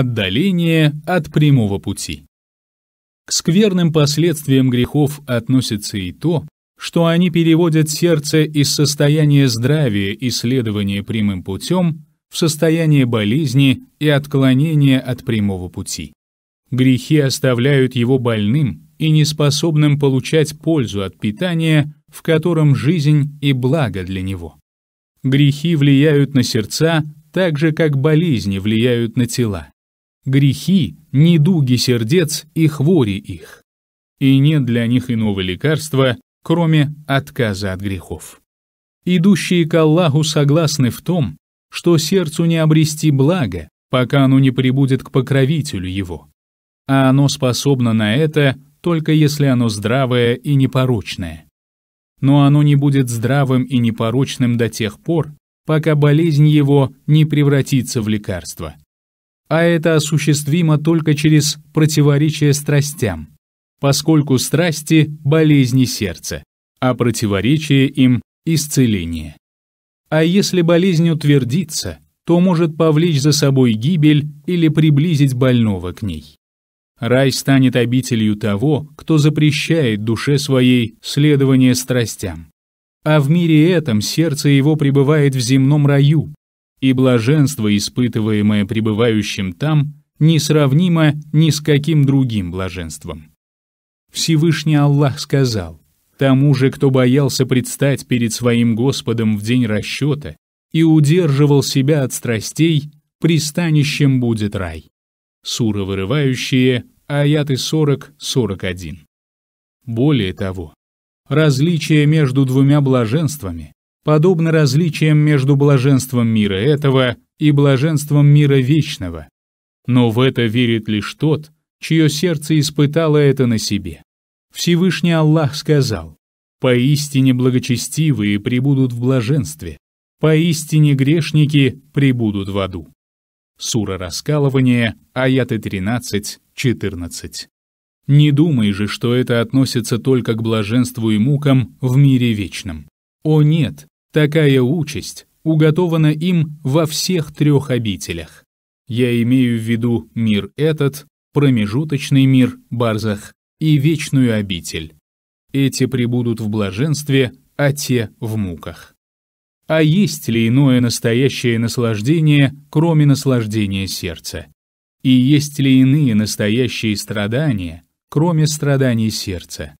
Отдаление от прямого пути. К скверным последствиям грехов относится и то, что они переводят сердце из состояния здравия и следования прямым путем в состояние болезни и отклонения от прямого пути. Грехи оставляют его больным и неспособным получать пользу от питания, в котором жизнь и благо для него. Грехи влияют на сердца так же, как болезни влияют на тела грехи, недуги сердец и хвори их. И нет для них иного лекарства, кроме отказа от грехов. Идущие к Аллаху согласны в том, что сердцу не обрести благо, пока оно не прибудет к покровителю его. А оно способно на это, только если оно здравое и непорочное. Но оно не будет здравым и непорочным до тех пор, пока болезнь его не превратится в лекарство а это осуществимо только через противоречие страстям, поскольку страсти – болезни сердца, а противоречие им – исцеление. А если болезнь утвердится, то может повлечь за собой гибель или приблизить больного к ней. Рай станет обителью того, кто запрещает душе своей следование страстям. А в мире этом сердце его пребывает в земном раю, и блаженство, испытываемое пребывающим там, несравнимо ни с каким другим блаженством. Всевышний Аллах сказал, «Тому же, кто боялся предстать перед своим Господом в день расчета и удерживал себя от страстей, пристанищем будет рай». Сура вырывающие, аяты 40-41. Более того, различие между двумя блаженствами подобно различиям между блаженством мира этого и блаженством мира вечного. Но в это верит лишь тот, чье сердце испытало это на себе. Всевышний Аллах сказал, «Поистине благочестивые пребудут в блаженстве, поистине грешники пребудут в аду». Сура раскалывания, аяты 13-14. Не думай же, что это относится только к блаженству и мукам в мире вечном. О нет, Такая участь уготована им во всех трех обителях. Я имею в виду мир этот, промежуточный мир, барзах, и вечную обитель. Эти прибудут в блаженстве, а те в муках. А есть ли иное настоящее наслаждение, кроме наслаждения сердца? И есть ли иные настоящие страдания, кроме страданий сердца?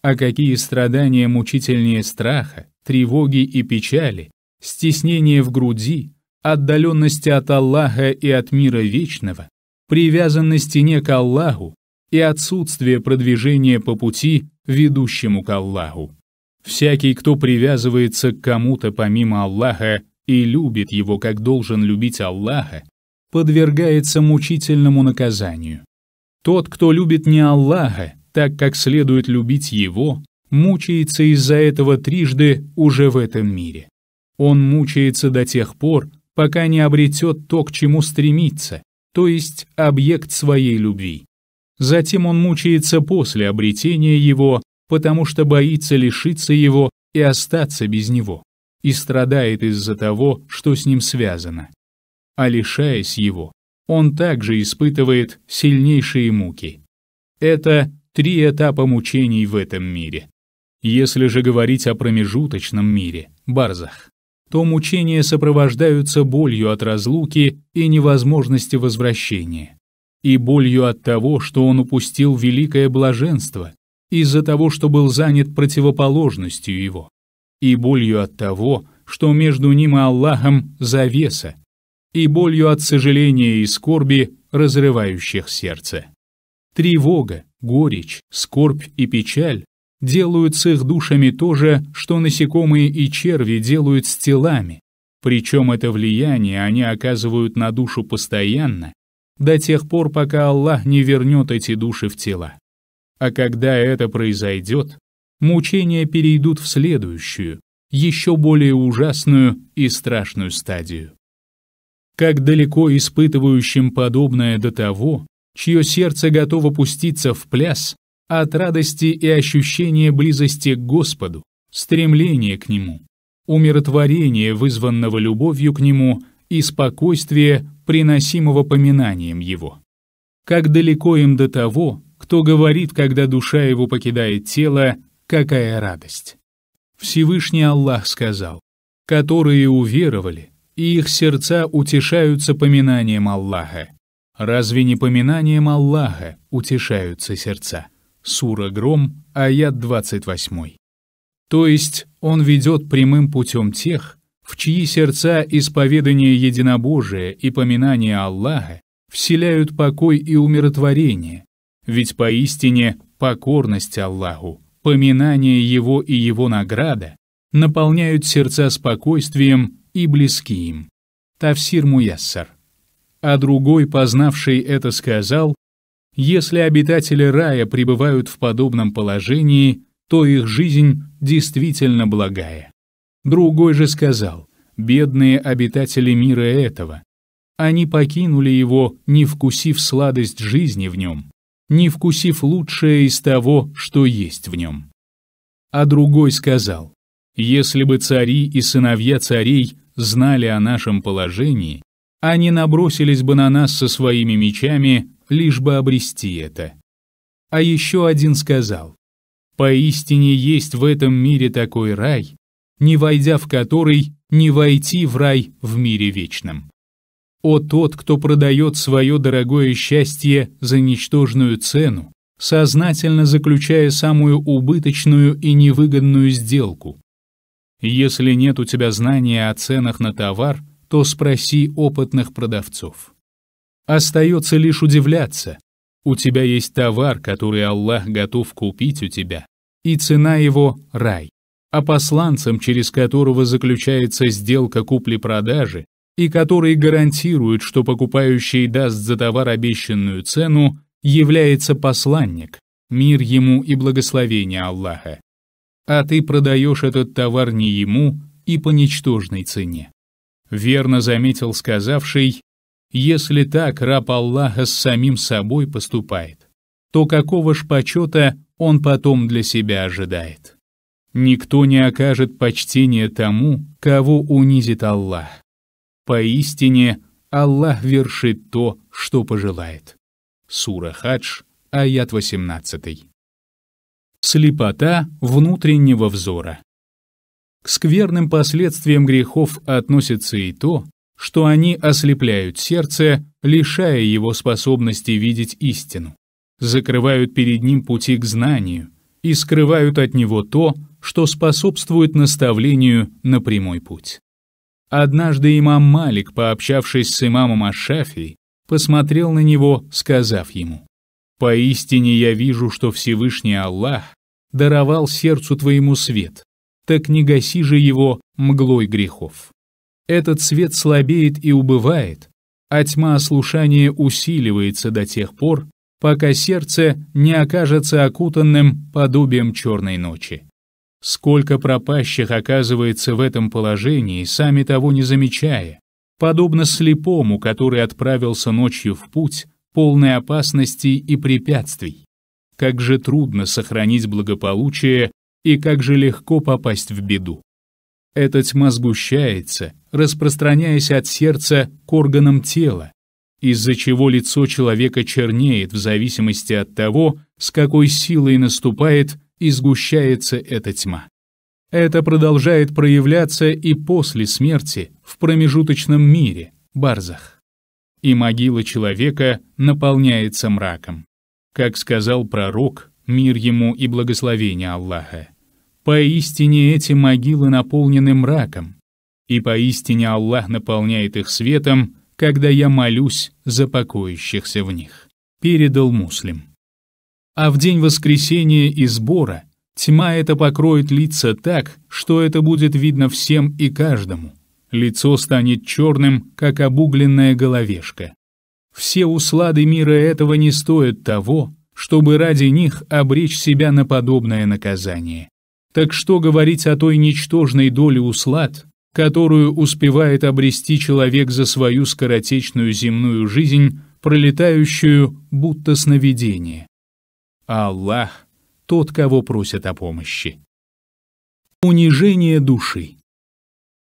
А какие страдания мучительнее страха, тревоги и печали, стеснение в груди, отдаленности от Аллаха и от мира вечного, привязанности не к Аллаху и отсутствие продвижения по пути, ведущему к Аллаху. Всякий, кто привязывается к кому-то помимо Аллаха и любит его, как должен любить Аллаха, подвергается мучительному наказанию. Тот, кто любит не Аллаха, так как следует любить его, мучается из-за этого трижды уже в этом мире. Он мучается до тех пор, пока не обретет то, к чему стремится, то есть объект своей любви. Затем он мучается после обретения его, потому что боится лишиться его и остаться без него, и страдает из-за того, что с ним связано. А лишаясь его, он также испытывает сильнейшие муки. Это три этапа мучений в этом мире. Если же говорить о промежуточном мире, барзах, то мучения сопровождаются болью от разлуки и невозможности возвращения, и болью от того, что он упустил великое блаженство из-за того, что был занят противоположностью его, и болью от того, что между ним и Аллахом завеса, и болью от сожаления и скорби, разрывающих сердце. Тревога, горечь, скорбь и печаль делают с их душами то же, что насекомые и черви делают с телами. Причем это влияние они оказывают на душу постоянно, до тех пор, пока Аллах не вернет эти души в тела. А когда это произойдет, мучения перейдут в следующую, еще более ужасную и страшную стадию. Как далеко испытывающим подобное до того, чье сердце готово пуститься в пляс, от радости и ощущения близости к Господу, стремления к Нему, умиротворения, вызванного любовью к Нему, и спокойствия, приносимого поминанием Его. Как далеко им до того, кто говорит, когда душа его покидает тело, какая радость. Всевышний Аллах сказал, которые уверовали, и их сердца утешаются поминанием Аллаха. Разве не поминанием Аллаха утешаются сердца? Сура Гром, аят 28. То есть он ведет прямым путем тех, в чьи сердца исповедание единобожия и поминание Аллаха вселяют покой и умиротворение, ведь поистине покорность Аллаху, поминание Его и Его награда наполняют сердца спокойствием и близки им. Тавсир Муяссар. А другой, познавший это, сказал, если обитатели рая пребывают в подобном положении, то их жизнь действительно благая. Другой же сказал, бедные обитатели мира этого, они покинули его, не вкусив сладость жизни в нем, не вкусив лучшее из того, что есть в нем. А другой сказал, если бы цари и сыновья царей знали о нашем положении, они набросились бы на нас со своими мечами лишь бы обрести это. А еще один сказал, «Поистине есть в этом мире такой рай, не войдя в который, не войти в рай в мире вечном». О тот, кто продает свое дорогое счастье за ничтожную цену, сознательно заключая самую убыточную и невыгодную сделку. Если нет у тебя знания о ценах на товар, то спроси опытных продавцов. Остается лишь удивляться. У тебя есть товар, который Аллах готов купить у тебя, и цена его — рай. А посланцем, через которого заключается сделка купли-продажи, и который гарантирует, что покупающий даст за товар обещанную цену, является посланник, мир ему и благословение Аллаха. А ты продаешь этот товар не ему и по ничтожной цене. Верно заметил сказавший, если так раб Аллаха с самим собой поступает, то какого ж почета он потом для себя ожидает? Никто не окажет почтения тому, кого унизит Аллах. Поистине, Аллах вершит то, что пожелает. Сура Хадж, аят 18. Слепота внутреннего взора. К скверным последствиям грехов относится и то, что они ослепляют сердце, лишая его способности видеть истину, закрывают перед ним пути к знанию и скрывают от него то, что способствует наставлению на прямой путь. Однажды имам Малик, пообщавшись с имамом Ашафией, посмотрел на него, сказав ему, «Поистине я вижу, что Всевышний Аллах даровал сердцу твоему свет, так не гаси же его мглой грехов» этот свет слабеет и убывает, а тьма слушания усиливается до тех пор, пока сердце не окажется окутанным подобием черной ночи. Сколько пропащих оказывается в этом положении, сами того не замечая, подобно слепому, который отправился ночью в путь, полной опасностей и препятствий. Как же трудно сохранить благополучие и как же легко попасть в беду. Эта тьма сгущается, распространяясь от сердца к органам тела, из-за чего лицо человека чернеет в зависимости от того, с какой силой наступает и сгущается эта тьма. Это продолжает проявляться и после смерти в промежуточном мире, барзах. И могила человека наполняется мраком. Как сказал пророк, мир ему и благословение Аллаха. Поистине эти могилы наполнены мраком, и поистине Аллах наполняет их светом, когда я молюсь за покоящихся в них», — передал муслим. А в день воскресения и сбора тьма это покроет лица так, что это будет видно всем и каждому. Лицо станет черным, как обугленная головешка. Все услады мира этого не стоят того, чтобы ради них обречь себя на подобное наказание. Так что говорить о той ничтожной доле услад, которую успевает обрести человек за свою скоротечную земную жизнь, пролетающую будто сновидение? Аллах — тот, кого просят о помощи. Унижение души.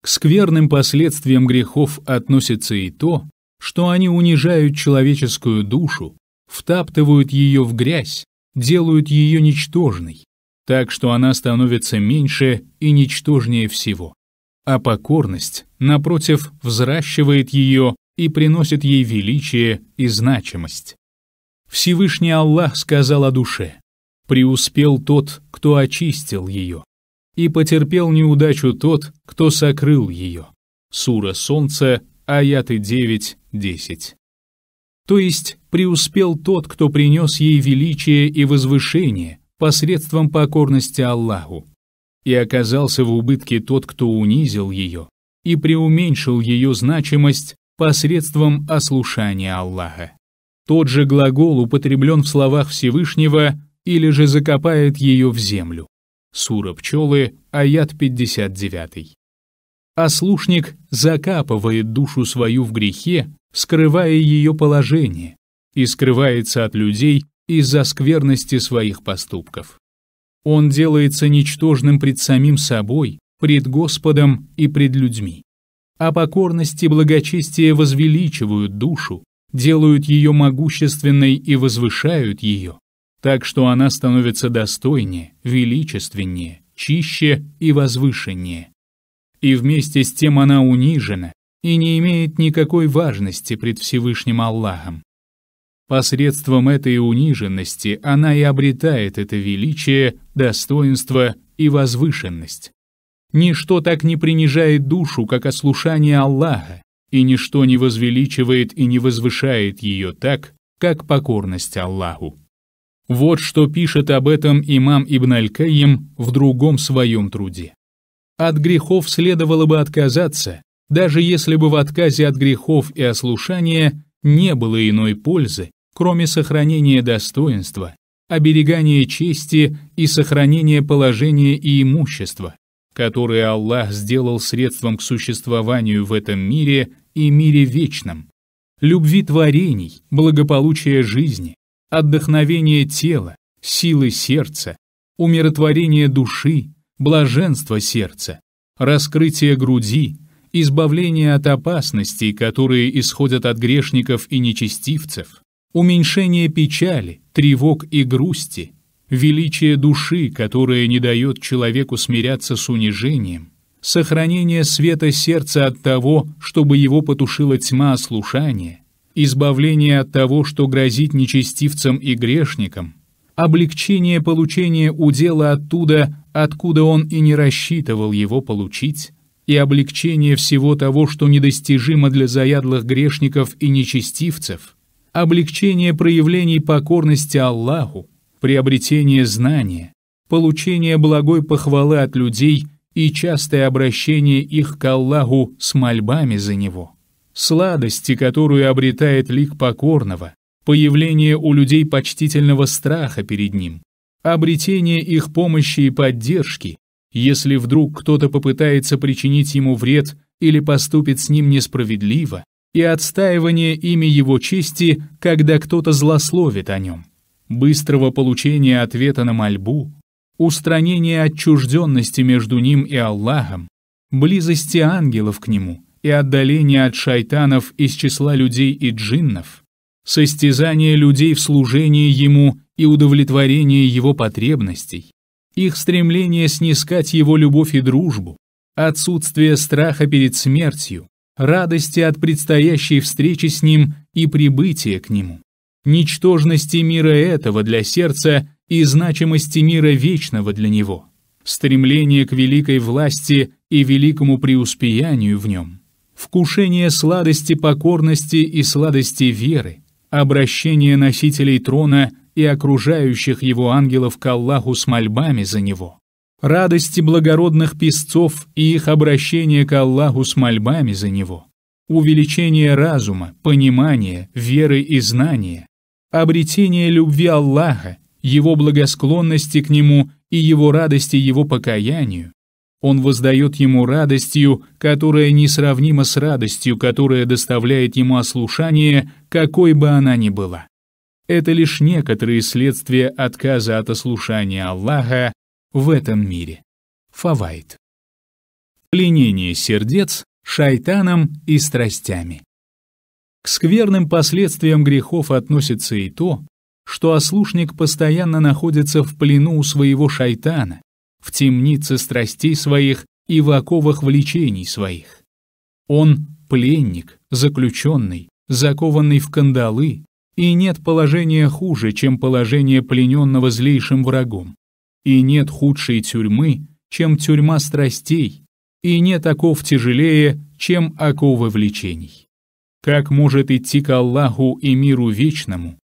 К скверным последствиям грехов относится и то, что они унижают человеческую душу, втаптывают ее в грязь, делают ее ничтожной, так что она становится меньше и ничтожнее всего. А покорность, напротив, взращивает ее и приносит ей величие и значимость. Всевышний Аллах сказал о душе, «Преуспел тот, кто очистил ее, и потерпел неудачу тот, кто сокрыл ее». Сура Солнца, аяты 9-10. То есть преуспел тот, кто принес ей величие и возвышение – посредством покорности Аллаху. И оказался в убытке тот, кто унизил ее и преуменьшил ее значимость посредством ослушания Аллаха. Тот же глагол употреблен в словах Всевышнего или же закопает ее в землю. Сура пчелы, аят 59. Ослушник закапывает душу свою в грехе, скрывая ее положение, и скрывается от людей из-за скверности своих поступков. Он делается ничтожным пред самим собой, пред Господом и пред людьми. А покорность и благочестие возвеличивают душу, делают ее могущественной и возвышают ее, так что она становится достойнее, величественнее, чище и возвышеннее. И вместе с тем она унижена и не имеет никакой важности пред Всевышним Аллахом, Посредством этой униженности она и обретает это величие, достоинство и возвышенность. Ничто так не принижает душу, как ослушание Аллаха, и ничто не возвеличивает и не возвышает ее так, как покорность Аллаху. Вот что пишет об этом имам Ибн Аль-Каим в другом своем труде. От грехов следовало бы отказаться, даже если бы в отказе от грехов и ослушания не было иной пользы, кроме сохранения достоинства, оберегания чести и сохранения положения и имущества, которые Аллах сделал средством к существованию в этом мире и мире вечном, любви творений, благополучия жизни, отдохновения тела, силы сердца, умиротворения души, блаженства сердца, раскрытия груди, избавление от опасностей, которые исходят от грешников и нечестивцев, уменьшение печали, тревог и грусти, величие души, которое не дает человеку смиряться с унижением, сохранение света сердца от того, чтобы его потушила тьма ослушания, избавление от того, что грозит нечестивцам и грешникам, облегчение получения удела оттуда, откуда он и не рассчитывал его получить, и облегчение всего того, что недостижимо для заядлых грешников и нечестивцев, облегчение проявлений покорности Аллаху, приобретение знания, получение благой похвалы от людей и частое обращение их к Аллаху с мольбами за него, сладости, которую обретает лик покорного, появление у людей почтительного страха перед ним, обретение их помощи и поддержки, если вдруг кто-то попытается причинить ему вред или поступит с ним несправедливо, и отстаивание ими его чести, когда кто-то злословит о нем, быстрого получения ответа на мольбу, устранения отчужденности между ним и Аллахом, близости ангелов к нему и отдаления от шайтанов из числа людей и джиннов, состязание людей в служении ему и удовлетворение его потребностей, их стремление снискать его любовь и дружбу, отсутствие страха перед смертью, радости от предстоящей встречи с ним и прибытия к нему, ничтожности мира этого для сердца и значимости мира вечного для него, стремление к великой власти и великому преуспеянию в нем, вкушение сладости покорности и сладости веры, обращение носителей трона и окружающих его ангелов к Аллаху с мольбами за него, радости благородных песцов и их обращение к Аллаху с мольбами за него, увеличение разума, понимания, веры и знания, обретение любви Аллаха, его благосклонности к нему и его радости его покаянию, он воздает ему радостью, которая несравнима с радостью, которая доставляет ему ослушание, какой бы она ни была. Это лишь некоторые следствия отказа от ослушания Аллаха в этом мире. Фавайт. Пленение сердец шайтаном и страстями. К скверным последствиям грехов относится и то, что ослушник постоянно находится в плену у своего шайтана, в темнице страстей своих и в оковах влечений своих. Он пленник, заключенный, закованный в кандалы, и нет положения хуже, чем положение плененного злейшим врагом. И нет худшей тюрьмы, чем тюрьма страстей. И нет оков тяжелее, чем оковы влечений. Как может идти к Аллаху и миру вечному?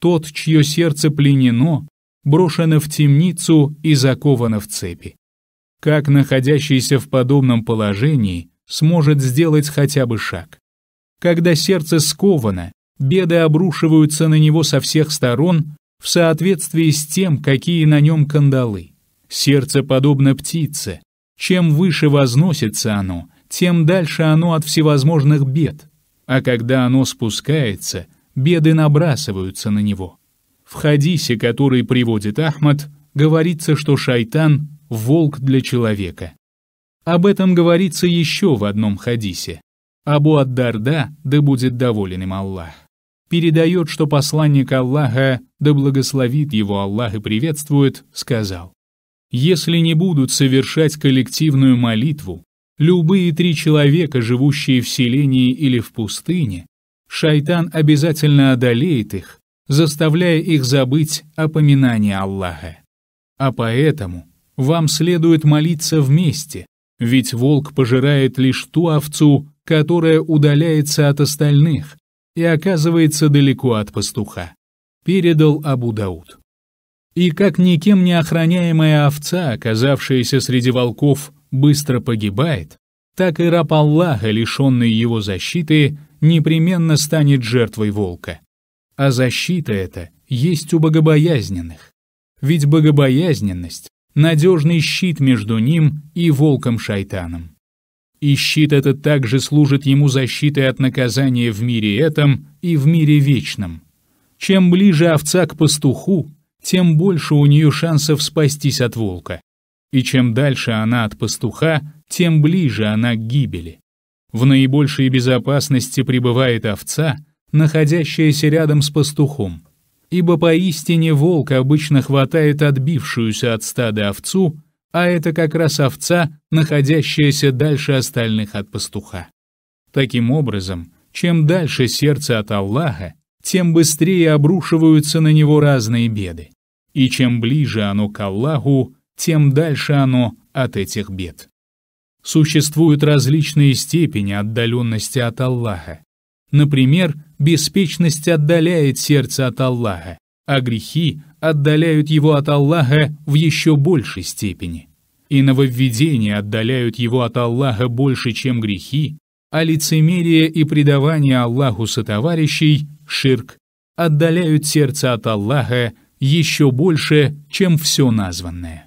Тот, чье сердце пленено, брошено в темницу и заковано в цепи. Как находящийся в подобном положении сможет сделать хотя бы шаг? Когда сердце сковано, беды обрушиваются на него со всех сторон в соответствии с тем, какие на нем кандалы. Сердце подобно птице. Чем выше возносится оно, тем дальше оно от всевозможных бед. А когда оно спускается, беды набрасываются на него. В хадисе, который приводит Ахмад, говорится, что шайтан – волк для человека. Об этом говорится еще в одном хадисе. Абу аддарда да будет доволен им Аллах передает, что посланник Аллаха, да благословит его Аллах и приветствует, сказал, «Если не будут совершать коллективную молитву, любые три человека, живущие в селении или в пустыне, шайтан обязательно одолеет их, заставляя их забыть о поминании Аллаха. А поэтому вам следует молиться вместе, ведь волк пожирает лишь ту овцу, которая удаляется от остальных, и оказывается далеко от пастуха, передал Абу Дауд. И как никем не охраняемая овца, оказавшаяся среди волков, быстро погибает, так и раб Аллаха, лишенный его защиты, непременно станет жертвой волка. А защита эта есть у богобоязненных. Ведь богобоязненность — надежный щит между ним и волком-шайтаном и щит этот также служит ему защитой от наказания в мире этом и в мире вечном. Чем ближе овца к пастуху, тем больше у нее шансов спастись от волка. И чем дальше она от пастуха, тем ближе она к гибели. В наибольшей безопасности пребывает овца, находящаяся рядом с пастухом. Ибо поистине волк обычно хватает отбившуюся от стада овцу а это как раз овца, находящаяся дальше остальных от пастуха. Таким образом, чем дальше сердце от Аллаха, тем быстрее обрушиваются на него разные беды. И чем ближе оно к Аллаху, тем дальше оно от этих бед. Существуют различные степени отдаленности от Аллаха. Например, беспечность отдаляет сердце от Аллаха, а грехи отдаляют его от Аллаха в еще большей степени. И нововведения отдаляют его от Аллаха больше, чем грехи, а лицемерие и предавание Аллаху сотоварищей, ширк, отдаляют сердце от Аллаха еще больше, чем все названное.